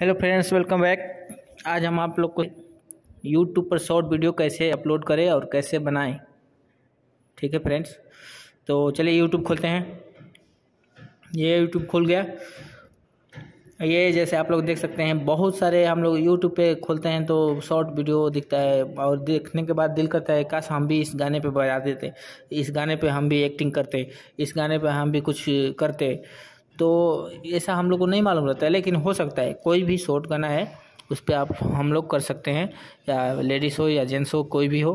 hello friends welcome back आज हम आप लोग को यूट्यूब पर शॉर्ट वीडियो कैसे अपलोड करें और कैसे बनाएं ठीक है फ्रेंड्स तो चलिए यूट्यूब खोलते हैं ये यूट्यूब खुल गया ये जैसे आप लोग देख सकते हैं बहुत सारे हम लोग यूट्यूब पे खोलते हैं तो शॉर्ट वीडियो दिखता है और देखने के बाद दिल करता है काश हम भी इस गाने पर बजा देते इस गाने पर हम भी एक्टिंग करते इस गाने पर हम भी कुछ करते तो ऐसा हम लोग को नहीं मालूम रहता है लेकिन हो सकता है कोई भी शॉर्ट गाना है उस पर आप हम लोग कर सकते हैं या लेडीज़ हो या जेंट्स हो कोई भी हो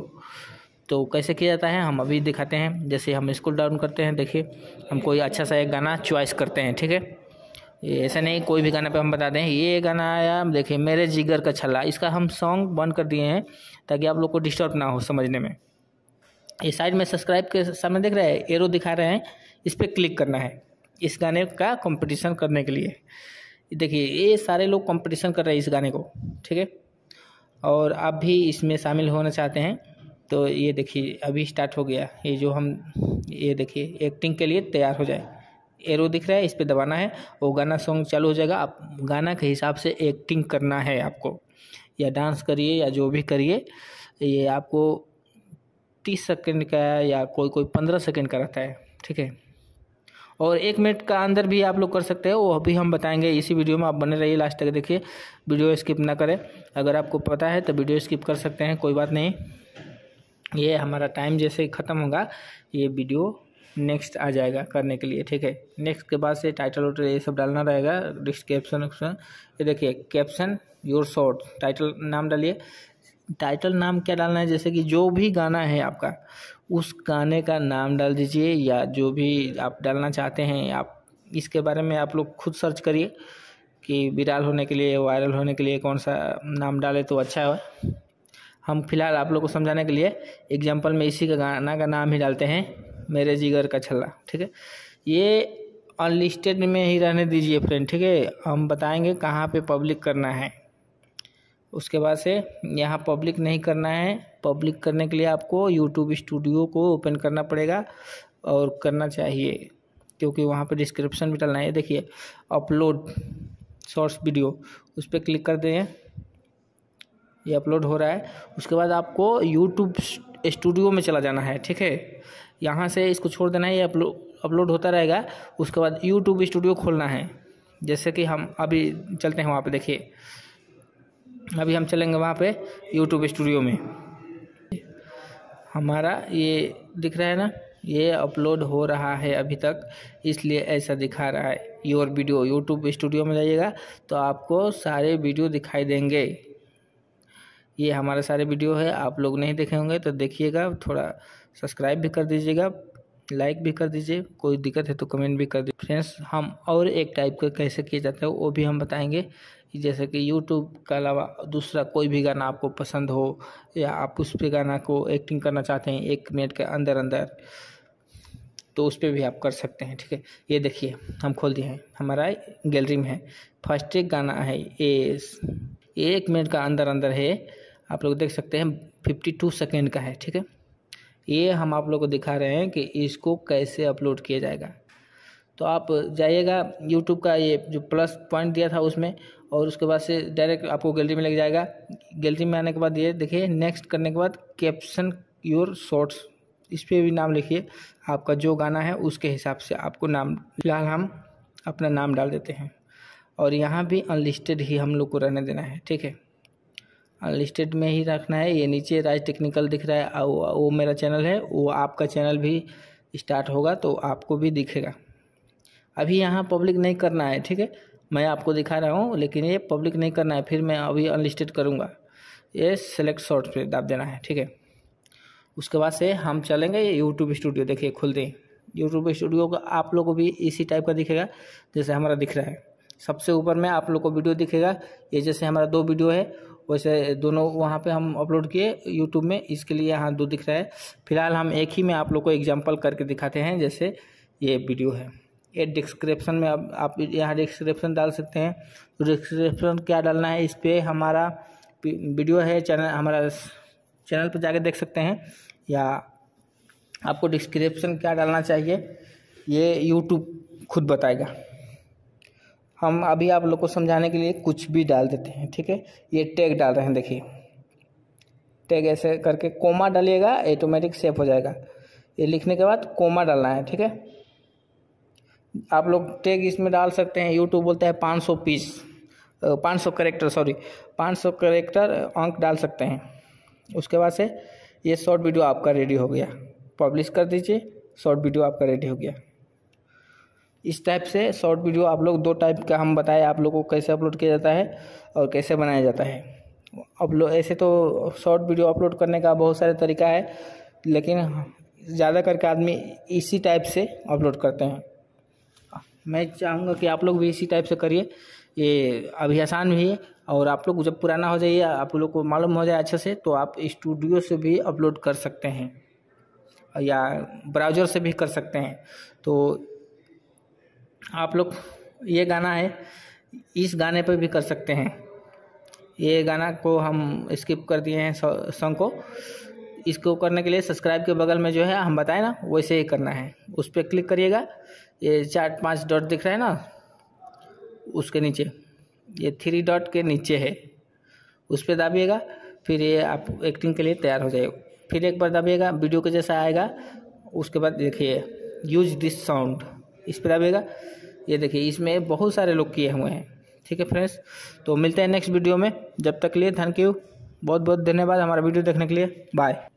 तो कैसे किया जाता है हम अभी दिखाते हैं जैसे हम स्कूल डाउन करते हैं देखिए हम कोई अच्छा सा एक गाना चॉइस करते हैं ठीक है ऐसा नहीं कोई भी गाना पे हम बता दें ये गाना आया देखिए मेरे जिगर का छला इसका हम सॉन्ग बंद कर दिए हैं ताकि आप लोग को डिस्टर्ब ना हो समझने में ये साइड में सब्सक्राइब के सामने देख रहे हैं एरो दिखा रहे हैं इस पर क्लिक करना है इस गाने का कंपटीशन करने के लिए देखिए ये सारे लोग कंपटीशन कर रहे हैं इस गाने को ठीक है और आप भी इसमें शामिल होना चाहते हैं तो ये देखिए अभी स्टार्ट हो गया ये जो हम ये देखिए एक्टिंग के लिए तैयार हो जाए एरो दिख रहा है इस पर दबाना है वो गाना सॉन्ग चालू हो जाएगा आप गाना के हिसाब से एक्टिंग करना है आपको या डांस करिए या जो भी करिए ये आपको तीस सेकंड का या कोई कोई पंद्रह सेकंड का रहता है ठीक है और एक मिनट का अंदर भी आप लोग कर सकते हैं वो भी हम बताएंगे इसी वीडियो में आप बने रहिए लास्ट तक देखिए वीडियो स्किप ना करें अगर आपको पता है तो वीडियो स्किप कर सकते हैं कोई बात नहीं ये हमारा टाइम जैसे ही ख़त्म होगा ये वीडियो नेक्स्ट आ जाएगा करने के लिए ठीक है नेक्स्ट के बाद से टाइटल वोटल ये सब डालना रहेगा डिस्क्रिप्शन ये देखिए कैप्शन योर शॉर्ट टाइटल नाम डालिए टाइटल नाम क्या डालना है जैसे कि जो भी गाना है आपका उस गाने का नाम डाल दीजिए या जो भी आप डालना चाहते हैं आप इसके बारे में आप लोग खुद सर्च करिए कि विराल होने के लिए वायरल होने के लिए कौन सा नाम डाले तो अच्छा है हम फिलहाल आप लोग को समझाने के लिए एग्जाम्पल में इसी का गाना का नाम ही डालते हैं मेरे जिगर का छल्ला ठीक है ये अनलिस्टेड में ही रहने दीजिए फ्रेंड ठीक है हम बताएंगे कहाँ पे पब्लिक करना है उसके बाद से यहाँ पब्लिक नहीं करना है पब्लिक करने के लिए आपको यूट्यूब स्टूडियो को ओपन करना पड़ेगा और करना चाहिए क्योंकि वहाँ पर डिस्क्रिप्शन भी डालना है देखिए अपलोड शॉर्ट्स वीडियो उस पर क्लिक कर दें ये अपलोड हो रहा है उसके बाद आपको यूट्यूब स्टूडियो में चला जाना है ठीक है यहाँ से इसको छोड़ देना है ये अपलोड अपलोड होता रहेगा उसके बाद यूट्यूब स्टूडियो खोलना है जैसे कि हम अभी चलते हैं वहाँ पर देखिए अभी हम चलेंगे वहाँ पे यूट्यूब स्टूडियो में हमारा ये दिख रहा है ना ये अपलोड हो रहा है अभी तक इसलिए ऐसा दिखा रहा है योर वीडियो यूट्यूब स्टूडियो में जाइएगा तो आपको सारे वीडियो दिखाई देंगे ये हमारे सारे वीडियो है आप लोग नहीं देखे होंगे तो देखिएगा थोड़ा सब्सक्राइब भी कर दीजिएगा लाइक भी कर दीजिए कोई दिक्कत है तो कमेंट भी कर दीजिए फ्रेंड्स हम और एक टाइप का कैसे किया जाता है वो भी हम बताएंगे जैसे कि यूट्यूब के अलावा दूसरा कोई भी गाना आपको पसंद हो या आप उस पर गाना को एक्टिंग करना चाहते हैं एक मिनट के अंदर अंदर तो उस पर भी आप कर सकते हैं ठीक है ये देखिए हम खोल दिए हैं हमारा गैलरी में है फर्स्ट एक गाना है ए एक मिनट का अंदर अंदर है आप लोग देख सकते हैं फिफ्टी टू सेकेंड का है ठीक है ये हम आप लोग को दिखा रहे हैं कि इसको कैसे अपलोड किया जाएगा तो आप जाइएगा यूट्यूब का ये जो प्लस पॉइंट दिया था उसमें और उसके बाद से डायरेक्ट आपको गैलरी में लग जाएगा गैलरी में आने के बाद ये देखिए नेक्स्ट करने के बाद कैप्शन योर शॉर्ट्स इस पर भी नाम लिखिए आपका जो गाना है उसके हिसाब से आपको नाम फिलहाल हम अपना नाम डाल देते हैं और यहाँ भी अनलिस्टेड ही हम लोग को रहने देना है ठीक है अनलिस्टेड में ही रखना है ये नीचे राज टेक्निकल दिख रहा है वो, वो मेरा चैनल है वो आपका चैनल भी स्टार्ट होगा तो आपको भी दिखेगा अभी यहाँ पब्लिक नहीं करना है ठीक है मैं आपको दिखा रहा हूँ लेकिन ये पब्लिक नहीं करना है फिर मैं अभी अनलिस्टेड करूँगा ये सेलेक्ट शॉर्ट पे दाब देना है ठीक है उसके बाद से हम चलेंगे यूट्यूब स्टूडियो देखिए खुल दें यूट्यूब स्टूडियो का आप लोग को भी इसी टाइप का दिखेगा जैसे हमारा दिख रहा है सबसे ऊपर में आप लोग को वीडियो दिखेगा ये जैसे हमारा दो वीडियो है वैसे दोनों वहाँ पे हम अपलोड किए यूट्यूब में इसके लिए यहाँ दो दिख रहा है फिलहाल हम एक ही में आप लोग को एग्जाम्पल करके दिखाते हैं जैसे ये वीडियो है ये डिस्क्रिप्शन में अब आप यहाँ डिस्क्रिप्शन डाल सकते हैं तो डिस्क्रिप्शन क्या डालना है इस पर हमारा वीडियो है चैनल हमारा चैनल पर जाके देख सकते हैं या आपको डिस्क्रिप्शन क्या डालना चाहिए ये यूट्यूब खुद बताएगा हम अभी आप लोग को समझाने के लिए कुछ भी डाल देते हैं ठीक है ये टैग डाल रहे हैं देखिए टैग ऐसे करके कोमा डालिएगा ऑटोमेटिक सेफ हो जाएगा ये लिखने के बाद कोमा डालना है ठीक है आप लोग टैग इसमें डाल सकते हैं यूट्यूब बोलता है पाँच सौ पीस पाँच सौ करेक्टर सॉरी पाँच सौ करेक्टर अंक डाल सकते हैं उसके बाद से ये शॉर्ट वीडियो आपका रेडी हो गया पब्लिश कर दीजिए शॉर्ट वीडियो आपका रेडी हो गया इस टाइप से शॉर्ट वीडियो आप लोग दो टाइप का हम बताए आप लोगों को कैसे अपलोड किया जाता है और कैसे बनाया जाता है लोग ऐसे तो शॉर्ट वीडियो अपलोड करने का बहुत सारे तरीका है लेकिन ज़्यादा करके आदमी इसी टाइप से अपलोड करते हैं मैं चाहूँगा कि आप लोग भी इसी टाइप से करिए ये अभी आसान भी है और आप लोग जब पुराना हो जाइए आप लोग को मालूम हो जाए अच्छे से तो आप स्टूडियो से भी अपलोड कर सकते हैं या ब्राउज़र से भी कर सकते हैं तो आप लोग ये गाना है इस गाने पर भी कर सकते हैं ये गाना को हम स्किप कर दिए हैं सॉन्ग को इसको करने के लिए सब्सक्राइब के बगल में जो है हम बताएं ना वैसे ही करना है उस पर क्लिक करिएगा ये चार पांच डॉट दिख रहा है ना उसके नीचे ये थ्री डॉट के नीचे है उस पर दाबिएगा फिर ये आप एक्टिंग के लिए तैयार हो जाएगा फिर एक बार दबिएगा वीडियो के जैसा आएगा उसके बाद देखिए यूज दिस साउंड इस पर दबिएगा ये देखिए इसमें बहुत सारे लोग किए हुए हैं ठीक है फ्रेंड्स तो मिलते हैं नेक्स्ट वीडियो में जब तक के लिए थैंक यू बहुत बहुत धन्यवाद हमारा वीडियो देखने के लिए बाय